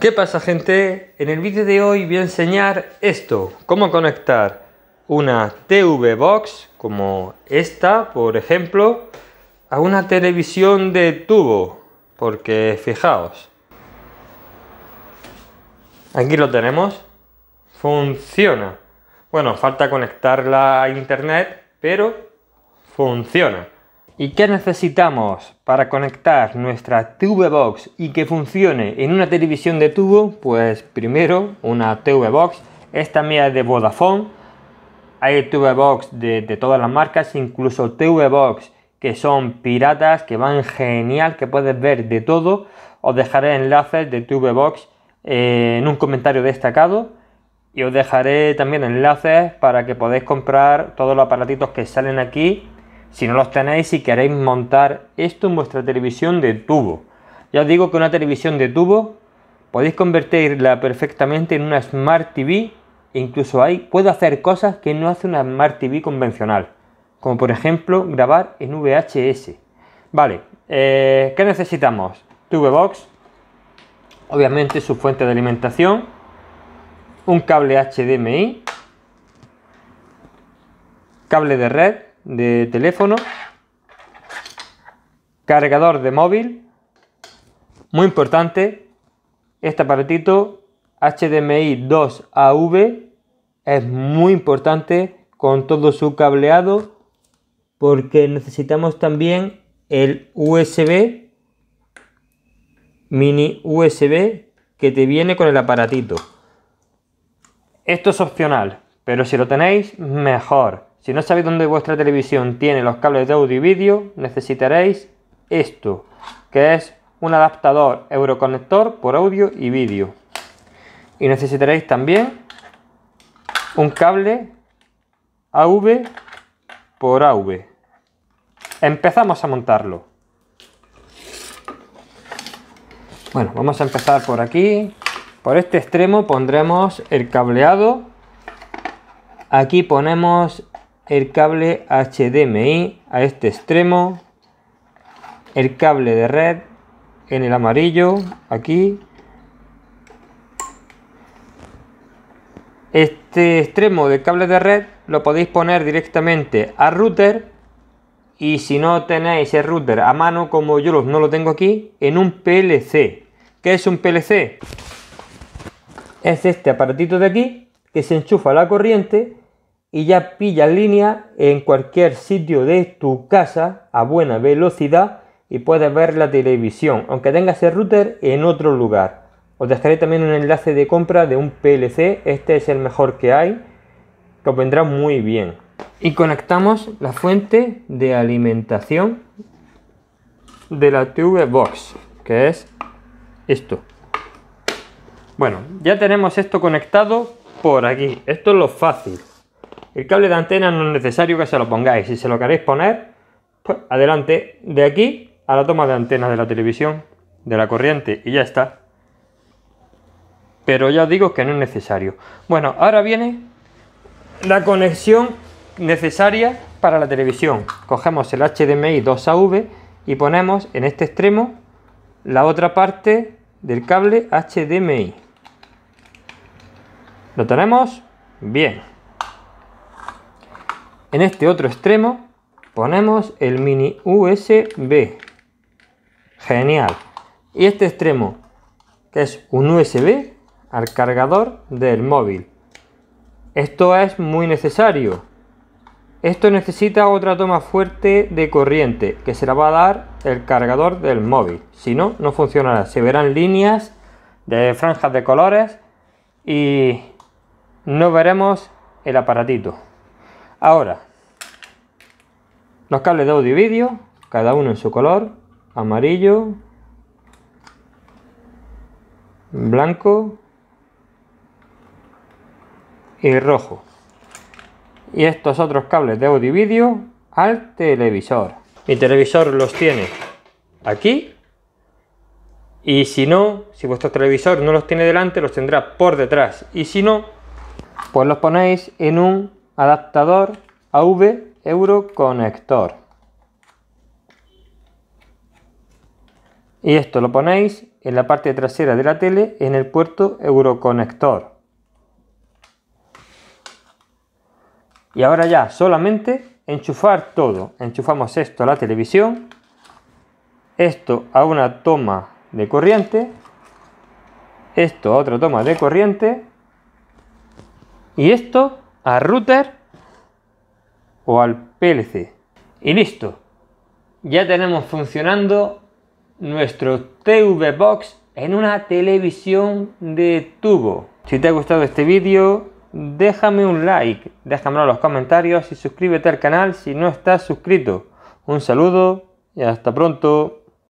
¿Qué pasa gente? En el vídeo de hoy voy a enseñar esto, cómo conectar una TV Box como esta, por ejemplo, a una televisión de tubo, porque fijaos, aquí lo tenemos, funciona. Bueno, falta conectarla a internet, pero funciona. ¿Y qué necesitamos para conectar nuestra TV Box y que funcione en una televisión de tubo? Pues primero una TV Box, esta mía es de Vodafone, hay TV Box de, todas las marcas, incluso TV Box que son piratas, que van genial, que puedes ver de todo. Os dejaré enlaces de TV Box eh, en un comentario destacado y os dejaré también enlaces para que podáis comprar todos los aparatitos que salen aquí si no los tenéis y queréis montar esto en vuestra televisión de tubo. Ya os digo que una televisión de tubo podéis convertirla perfectamente en una Smart TV. E Incluso ahí puedo hacer cosas que no hace una Smart TV convencional, como por ejemplo grabar en VHS. Vale, eh, ¿qué necesitamos? Box obviamente su fuente de alimentación, un cable HDMI, cable de red, de teléfono, cargador de móvil, muy importante, este aparatito HDMI 2AV es muy importante con todo su cableado porque necesitamos también el USB, mini USB que te viene con el aparatito. Esto es opcional, pero si lo tenéis, mejor. Si no sabéis dónde vuestra televisión tiene los cables de audio y vídeo, necesitaréis esto, que es un adaptador euroconector por audio y vídeo. Y necesitaréis también un cable AV por AV. Empezamos a montarlo. Bueno, vamos a empezar por aquí. Por este extremo pondremos el cableado. Aquí ponemos el cable HDMI a este extremo, el cable de red en el amarillo, aquí. Este extremo de cable de red lo podéis poner directamente a router y si no tenéis el router a mano como yo no lo tengo aquí, en un PLC. ¿Qué es un PLC? Es este aparatito de aquí que se enchufa a la corriente y ya pilla línea en cualquier sitio de tu casa a buena velocidad y puedes ver la televisión, aunque tengas el router en otro lugar. Os dejaré también un enlace de compra de un PLC, este es el mejor que hay, que os vendrá muy bien. Y conectamos la fuente de alimentación de la TV Box, que es esto. Bueno, ya tenemos esto conectado por aquí. Esto es lo fácil. El cable de antena no es necesario que se lo pongáis. Si se lo queréis poner, pues adelante de aquí a la toma de antena de la televisión, de la corriente y ya está. Pero ya os digo que no es necesario. Bueno, ahora viene la conexión necesaria para la televisión. Cogemos el HDMI 2AV y ponemos en este extremo la otra parte del cable HDMI. ¿Lo tenemos? Bien. En este otro extremo ponemos el mini USB. Genial. Y este extremo, que es un USB, al cargador del móvil. Esto es muy necesario. Esto necesita otra toma fuerte de corriente que se la va a dar el cargador del móvil. Si no, no funcionará. Se verán líneas de franjas de colores y no veremos el aparatito. Ahora, los cables de audio y vídeo, cada uno en su color, amarillo, blanco y rojo. Y estos otros cables de audio y vídeo al televisor. Mi televisor los tiene aquí. Y si no, si vuestro televisor no los tiene delante, los tendrá por detrás. Y si no, pues los ponéis en un adaptador AV Euroconector. Y esto lo ponéis en la parte trasera de la tele en el puerto Euroconector. Y ahora ya solamente enchufar todo. Enchufamos esto a la televisión, esto a una toma de corriente, esto a otra toma de corriente y esto router o al PLC. Y listo. Ya tenemos funcionando nuestro TV Box en una televisión de tubo. Si te ha gustado este vídeo, déjame un like, déjame en los comentarios y suscríbete al canal si no estás suscrito. Un saludo y hasta pronto.